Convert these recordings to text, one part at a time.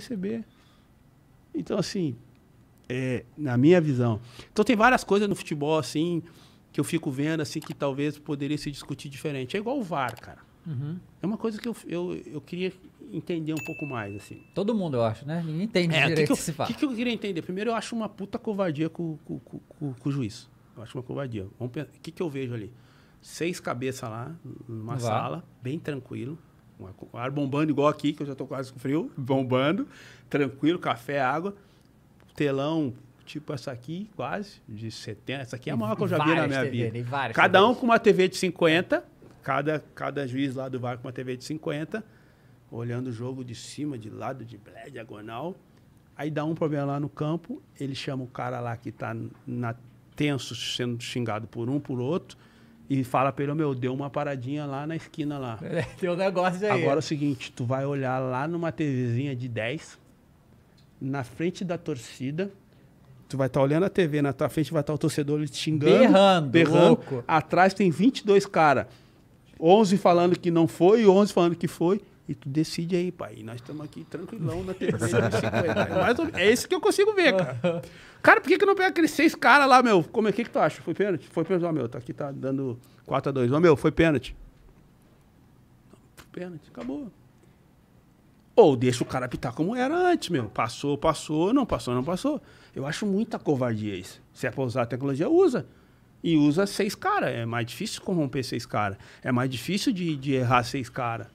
receber. Então, assim, é, na minha visão. Então, tem várias coisas no futebol, assim, que eu fico vendo, assim, que talvez poderia se discutir diferente. É igual o VAR, cara. Uhum. É uma coisa que eu, eu, eu queria entender um pouco mais, assim. Todo mundo, eu acho, né? Ninguém entende é, direito que que O que, que, eu queria entender? Primeiro, eu acho uma puta covardia com, com, com, com o juiz. Eu acho uma covardia. Vamos o que, que eu vejo ali? Seis cabeças lá, numa sala, bem tranquilo com ar bombando igual aqui, que eu já estou quase com frio, bombando, tranquilo, café, água, telão tipo essa aqui, quase, de 70, essa aqui é a maior que eu já vi na minha TV, vida. Né? Cada um com uma TV de 50, cada, cada juiz lá do VAR com uma TV de 50, olhando o jogo de cima, de lado, de blé, diagonal. Aí dá um problema lá no campo, ele chama o cara lá que está na tenso, sendo xingado por um, por outro, e fala pra ele, meu, deu uma paradinha lá na esquina lá. É, tem um negócio aí. Agora é o seguinte, tu vai olhar lá numa TVzinha de 10, na frente da torcida, tu vai estar tá olhando a TV, na tua frente vai estar tá o torcedor te xingando, berrando, berrando. Louco. atrás tem 22 cara, 11 falando que não foi e 11 falando que foi, e tu decide aí, pai. E nós estamos aqui tranquilão na TV. é, é isso que eu consigo ver, cara. Cara, por que, que não pega aqueles seis caras lá, meu? Como é que, que tu acha? Foi pênalti? Foi pênalti, ó, meu. Tá aqui, tá dando 4x2. Ó, meu, foi pênalti. Pênalti, acabou. Ou deixa o cara apitar como era antes, meu. Passou, passou, não passou, não passou. Eu acho muita covardia isso. Se é pra usar a tecnologia, usa. E usa seis caras. É mais difícil corromper seis caras. É mais difícil de, de errar seis caras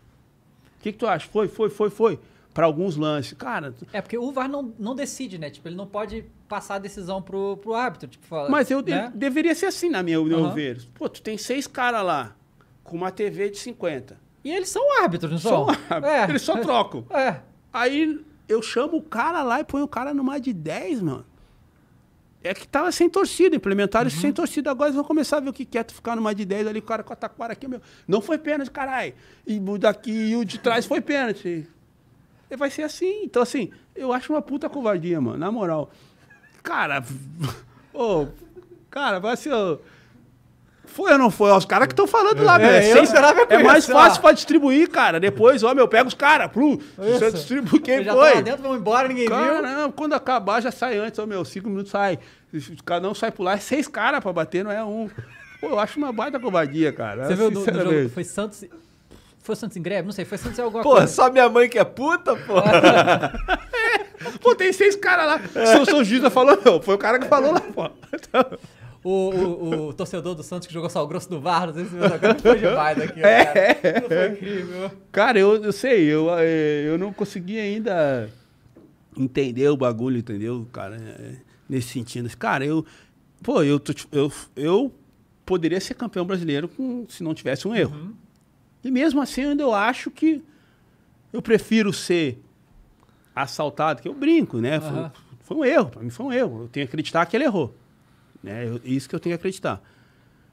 que, que tu acha? Foi, foi, foi, foi. Para alguns lances. Cara. Tu... É porque o VAR não, não decide, né? Tipo, ele não pode passar a decisão pro, pro árbitro. Tipo, fala, Mas eu né? de, deveria ser assim, na minha uhum. ver. Pô, tu tem seis caras lá com uma TV de 50. E eles são árbitros, não são? São árbitros. É. Eles só trocam. É. Aí eu chamo o cara lá e ponho o cara numa de 10, mano. É que tava sem torcida, implementaram isso uhum. sem torcida. Agora eles vão começar a ver o que é. tu ficar numa de 10 ali, o cara com a taquara aqui, meu. Não foi pênalti, caralho. E daqui e o de trás foi pênalti. E vai ser assim. Então, assim, eu acho uma puta covardia, mano. Na moral. Cara, ô, oh, cara, vai assim, Oh, foi ou não foi? os caras que estão falando lá, velho. É, é mais fácil pra distribuir, cara. Depois, ó, meu, pega os caras. Você distribui quem já foi. Já tá dentro, vamos embora, ninguém viu. Não, quando acabar, já sai antes. Ó, meu, cinco minutos sai. Cada um sai por lá. É seis caras pra bater, não é um. Pô, eu acho uma baita covardia, cara. Você viu do no jogo, foi Santos... Foi Santos em greve? Não sei, foi Santos em alguma pô, coisa. Pô, só minha mãe que é puta, pô. É. pô, tem seis caras lá. Seu São Gisa falou, não. Foi o cara que falou lá, pô. Então... o, o, o, torcedor do Santos que jogou sal grosso no VAR, não sei se você tá foi demais aqui, é. cara. foi incrível. Cara, eu, eu sei, eu, eh, eu não consegui ainda entender o bagulho, entendeu, cara? Eh, nesse sentido. Cara, eu. Pô, eu, eu, eu poderia ser campeão brasileiro com, se não tivesse um erro. Uhum. E mesmo assim, ainda eu acho que eu prefiro ser assaltado, que eu brinco, né? Uhum. Foi, foi, um erro, pra mim foi um erro. Eu tenho que acreditar que ele errou. Né? Eu, isso que eu tenho que acreditar.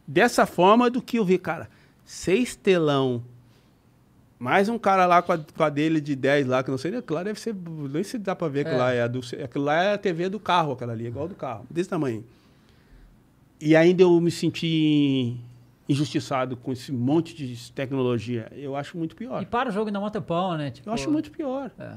Dessa forma, do que eu vi, cara, seis telão, mais um cara lá com a, com a dele de 10 lá, que não sei, né, aquilo lá deve ser, nem se dá pra ver que é. lá, é a do, aquilo lá é a TV do carro, aquela ali, igual do carro, desse tamanho. E ainda eu me senti injustiçado com esse monte de tecnologia. Eu acho muito pior. E para o jogo e não mata pão, né? Tipo... Eu acho tipo, muito pior. É.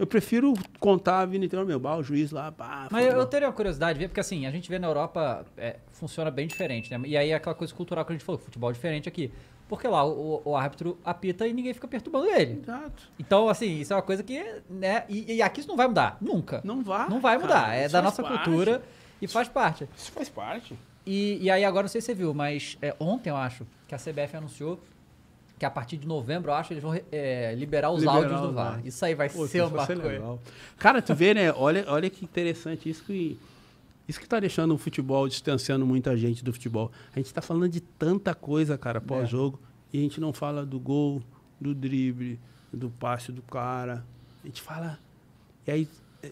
Eu prefiro contar a vida inteira, meu, bah, o juiz lá, bah, Mas eu, eu, teria curiosidade de ver, porque assim, a gente vê na Europa, é, funciona bem diferente, né? E aí é aquela coisa cultural que a gente falou, futebol diferente aqui. Porque lá o, o, árbitro apita e ninguém fica perturbando ele. Exato. Então, assim, isso é uma coisa que, né? E, e aqui isso não vai mudar, nunca. Não vai. Não vai mudar, cara, é da nossa parte. cultura e faz parte. Isso faz parte. E, e, aí agora, não sei se você viu, mas é, ontem eu acho que a CBF anunciou que a partir de novembro, eu acho, eles vão é, liberar os liberar áudios do VAR. Isso aí vai Pô, ser uma coisa. Cara, tu vê, né? Olha, olha que interessante isso que isso que tá deixando o futebol distanciando muita gente do futebol. A gente tá falando de tanta coisa, cara, é. pós-jogo, é. e a gente não fala do gol, do drible, do passe do cara. A gente fala e aí é,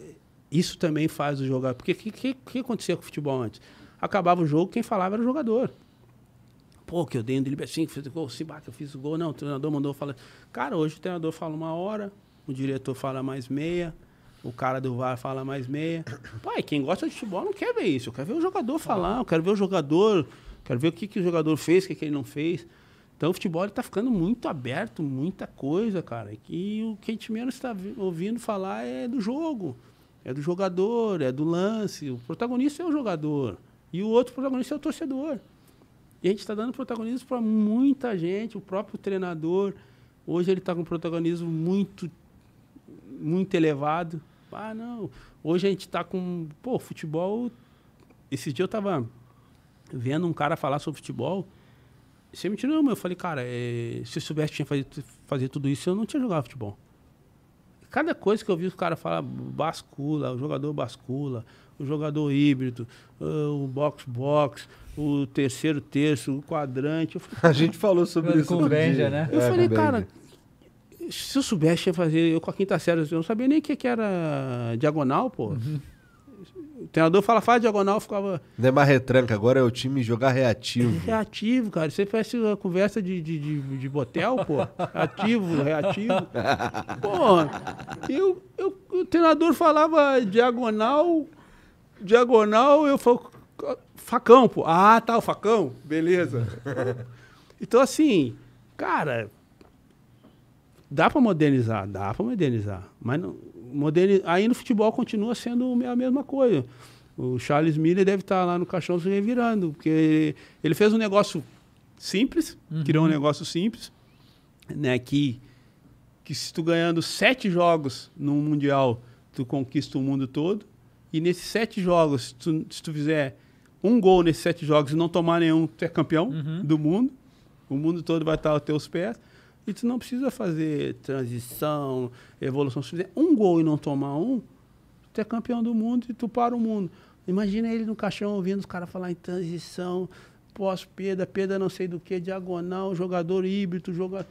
isso também faz o jogador. porque o que, que, que acontecia com o futebol antes? Acabava o jogo, quem falava era o jogador pô, que eu dei um drible assim, que fiz o gol, se bate, eu fiz o gol. Não, o treinador mandou falar. Cara, hoje o treinador fala uma hora, o diretor fala mais meia, o cara do VAR fala mais meia. Pai, quem gosta de futebol não quer ver isso. Eu quero ver o jogador tá falar, eu quero ver o jogador, quero ver o que, que o jogador fez, o que, que ele não fez. Então o futebol está ficando muito aberto, muita coisa, cara. E o que a gente menos está ouvindo falar é do jogo. É do jogador, é do lance. O protagonista é o jogador. E o outro protagonista é o torcedor. E a gente está dando protagonismo para muita gente, o próprio treinador. Hoje ele está com um protagonismo muito, muito elevado. Ah, não. Hoje a gente está com. Pô, futebol. Esse dia eu estava vendo um cara falar sobre futebol. Você é me tirou, meu. Eu falei, cara, é... se eu soubesse que tinha que fazer, fazer tudo isso, eu não tinha jogado futebol. Cada coisa que eu vi os caras falar, bascula, o jogador bascula, o jogador híbrido, ah, o box-box, o terceiro terço, o quadrante. Falei, a gente falou sobre isso com o Benja, né? Eu é, falei, cara, se eu soubesse fazer, eu com a quinta série, eu não sabia nem o que, que era diagonal, pô. Uhum treinador fala, faz diagonal, ficava. Não é mais retranca, agora é o time jogar reativo. É reativo, cara. Você faz uma conversa de, de, de, de botel, pô. Ativo, reativo. Pô, eu, eu, o treinador falava diagonal, diagonal, eu falo, facão, pô. Ah, tá, o facão, beleza. Então, assim, cara, Dá para modernizar, dá para modernizar. Mas não, aí no futebol continua sendo a mesma coisa. O Charles Miller deve estar tá lá no caixão se revirando, porque ele fez um negócio simples, uhum. criou um negócio simples, né? Que, que se tu ganhando sete jogos no Mundial, tu conquista o mundo todo. E nesses sete jogos, tu, se tu fizer um gol nesses sete jogos e não tomar nenhum, tu é campeão uhum. do mundo. O mundo todo vai estar tá aos teus pés. E tu não precisa fazer transição, evolução. Se fizer um gol e não tomar um, tu é campeão do mundo e tu para o mundo. Imagina ele no caixão ouvindo os caras falar em transição, pós-perda, perda não sei do que, diagonal, jogador híbrido, jogador.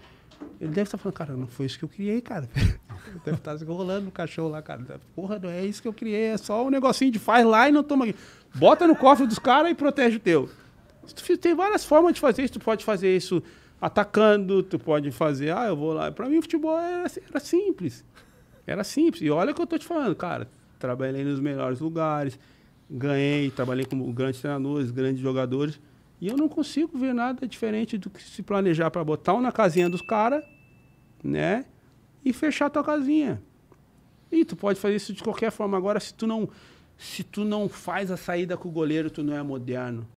Ele deve estar tá falando, cara, não foi isso que eu criei, cara. deve estar tá se rolando no cachorro lá, cara. Porra, não é isso que eu criei, é só um negocinho de faz lá e não toma aqui. Bota no cofre dos caras e protege o teu. Tem várias formas de fazer isso. Tu pode fazer isso atacando, tu pode fazer, ah, eu vou lá. Para mim, o futebol era, assim, era, simples. Era simples. E olha o que eu tô te falando, cara. Trabalhei nos melhores lugares, ganhei, trabalhei com grandes treinadores, grandes jogadores. E eu não consigo ver nada diferente do que se planejar para botar um na casinha dos caras, né? E fechar tua casinha. E tu pode fazer isso de qualquer forma. Agora, se tu não, se tu não faz a saída com o goleiro, tu não é moderno.